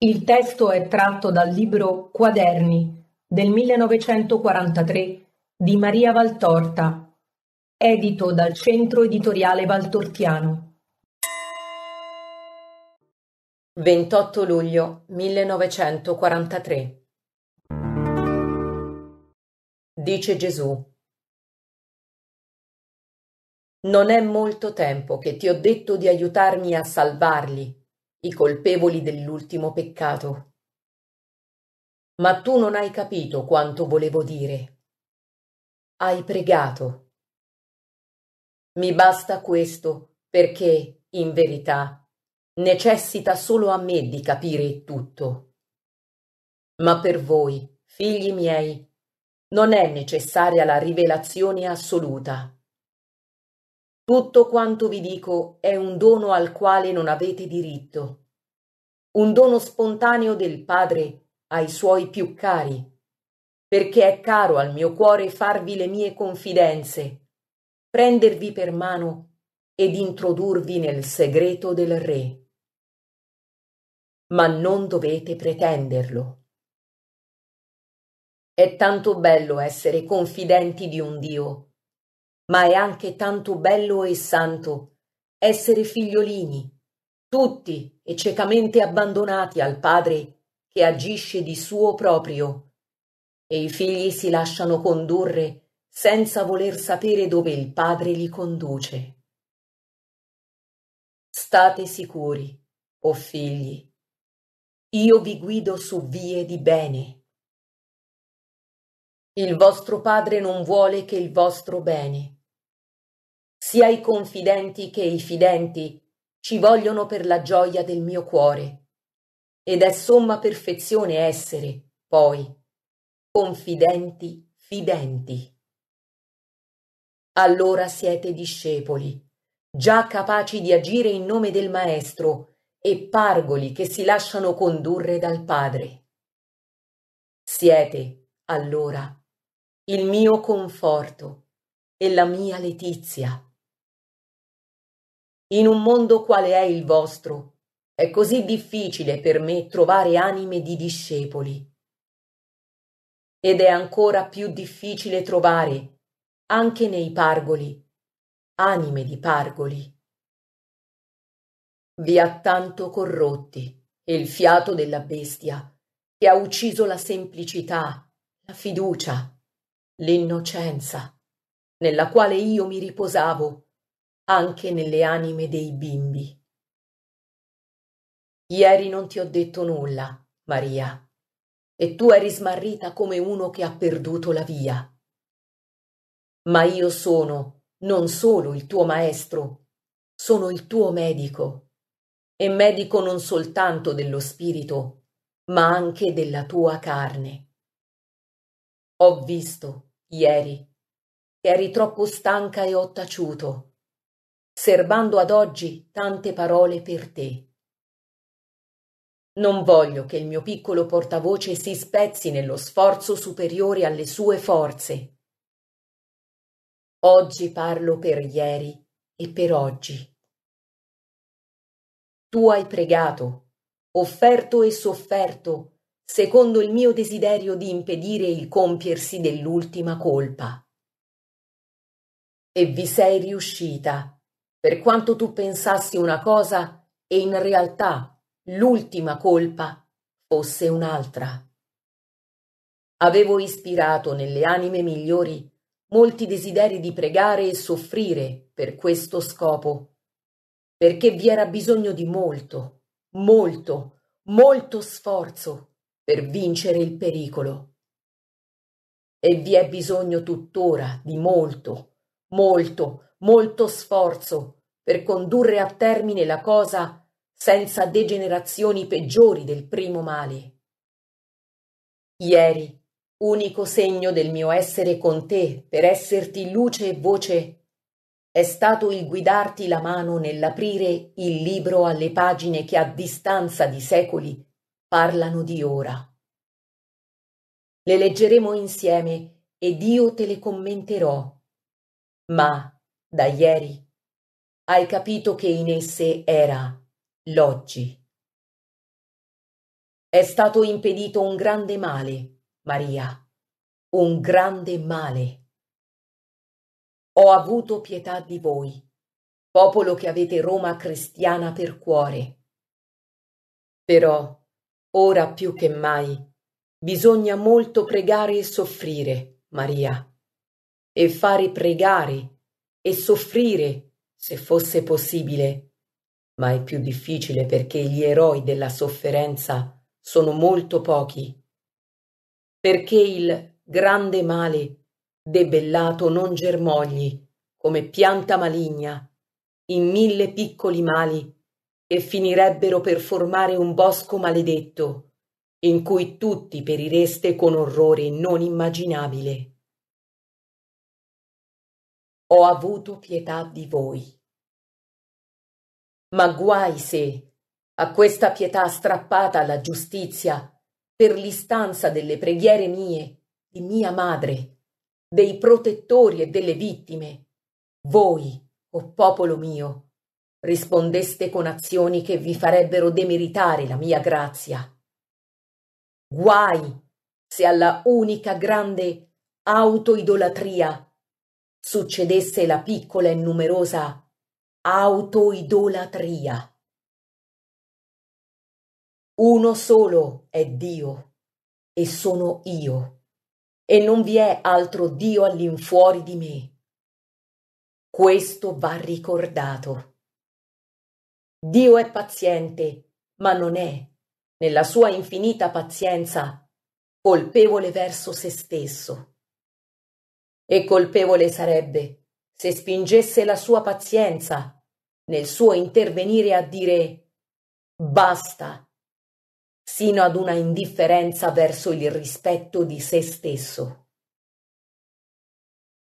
Il testo è tratto dal libro "Quaderni" del 1943 di Maria Valtorta, edito dal Centro Editoriale Valtortiano. 28 luglio 1943 Dice Gesù Non è molto tempo che ti ho detto di aiutarmi a salvarli i colpevoli dell'ultimo peccato. Ma tu non hai capito quanto volevo dire. Hai pregato. Mi basta questo perché, in verità, necessita solo a me di capire tutto. Ma per voi, figli miei, non è necessaria la rivelazione assoluta. Tutto quanto vi dico è un dono al quale non avete diritto, un dono spontaneo del Padre ai suoi più cari, perché è caro al mio cuore farvi le mie confidenze, prendervi per mano ed introdurvi nel segreto del Re. Ma non dovete pretenderlo. È tanto bello essere confidenti di un Dio ma è anche tanto bello e santo essere figliolini, tutti e ciecamente abbandonati al Padre che agisce di suo proprio. E i figli si lasciano condurre senza voler sapere dove il Padre li conduce. State sicuri, o oh figli, io vi guido su vie di bene. Il vostro Padre non vuole che il vostro bene sia i confidenti che i fidenti ci vogliono per la gioia del mio cuore. Ed è somma perfezione essere, poi, confidenti, fidenti. Allora siete discepoli, già capaci di agire in nome del Maestro e pargoli che si lasciano condurre dal Padre. Siete, allora, il mio conforto e la mia letizia in un mondo quale è il vostro. È così difficile per me trovare anime di discepoli. Ed è ancora più difficile trovare, anche nei pargoli, anime di pargoli. Vi ha tanto corrotti il fiato della bestia che ha ucciso la semplicità, la fiducia, l'innocenza nella quale io mi riposavo anche nelle anime dei bimbi. Ieri non ti ho detto nulla, Maria, e tu eri smarrita come uno che ha perduto la via. Ma io sono non solo il tuo maestro, sono il tuo medico, e medico non soltanto dello spirito, ma anche della tua carne. Ho visto, ieri, che eri troppo stanca e ho taciuto serbando ad oggi tante parole per te. Non voglio che il mio piccolo portavoce si spezzi nello sforzo superiore alle sue forze. Oggi parlo per ieri e per oggi. Tu hai pregato, offerto e sofferto, secondo il mio desiderio di impedire il compiersi dell'ultima colpa. E vi sei riuscita per quanto tu pensassi una cosa e in realtà l'ultima colpa fosse un'altra. Avevo ispirato nelle anime migliori molti desideri di pregare e soffrire per questo scopo, perché vi era bisogno di molto, molto, molto sforzo per vincere il pericolo. E vi è bisogno tuttora di molto, molto, molto sforzo per condurre a termine la cosa senza degenerazioni peggiori del primo male. Ieri, unico segno del mio essere con te per esserti luce e voce, è stato il guidarti la mano nell'aprire il libro alle pagine che a distanza di secoli parlano di ora. Le leggeremo insieme ed io te le commenterò ma da ieri hai capito che in esse era l'oggi. È stato impedito un grande male, Maria, un grande male. Ho avuto pietà di voi, popolo che avete Roma cristiana per cuore. Però, ora più che mai, bisogna molto pregare e soffrire, Maria e fare pregare e soffrire, se fosse possibile. Ma è più difficile perché gli eroi della sofferenza sono molto pochi. Perché il grande male debellato non germogli come pianta maligna in mille piccoli mali che finirebbero per formare un bosco maledetto in cui tutti perireste con orrore non immaginabile ho avuto pietà di voi. Ma guai se, a questa pietà strappata alla giustizia, per l'istanza delle preghiere mie, di mia madre, dei protettori e delle vittime, voi, o popolo mio, rispondeste con azioni che vi farebbero demeritare la mia grazia. Guai se alla unica grande autoidolatria succedesse la piccola e numerosa autoidolatria. Uno solo è Dio e sono io, e non vi è altro Dio all'infuori di me. Questo va ricordato. Dio è paziente, ma non è, nella sua infinita pazienza, colpevole verso se stesso e colpevole sarebbe se spingesse la sua pazienza nel suo intervenire a dire basta, sino ad una indifferenza verso il rispetto di se stesso.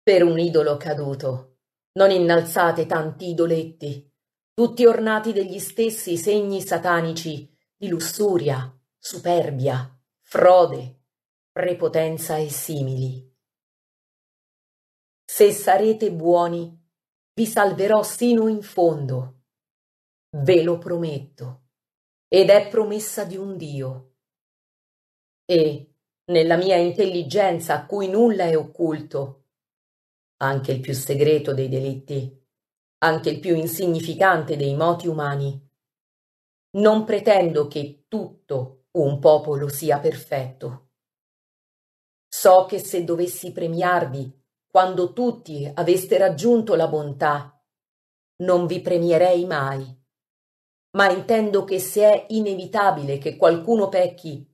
Per un idolo caduto, non innalzate tanti idoletti, tutti ornati degli stessi segni satanici di lussuria, superbia, frode, prepotenza e simili se sarete buoni, vi salverò sino in fondo. Ve lo prometto. Ed è promessa di un Dio. E, nella mia intelligenza a cui nulla è occulto, anche il più segreto dei delitti, anche il più insignificante dei moti umani, non pretendo che tutto un popolo sia perfetto. So che se dovessi premiarvi quando tutti aveste raggiunto la bontà, non vi premierei mai. Ma intendo che se è inevitabile che qualcuno pecchi,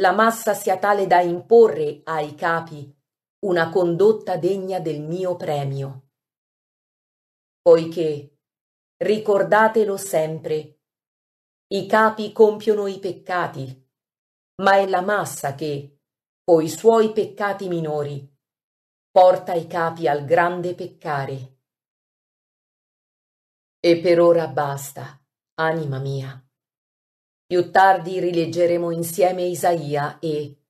la massa sia tale da imporre ai capi una condotta degna del mio premio. Poiché, ricordatelo sempre, i capi compiono i peccati, ma è la massa che, coi suoi peccati minori, porta i capi al grande peccare. E per ora basta, anima mia. Più tardi rileggeremo insieme Isaia e,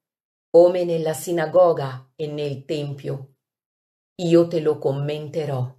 come nella sinagoga e nel tempio, io te lo commenterò.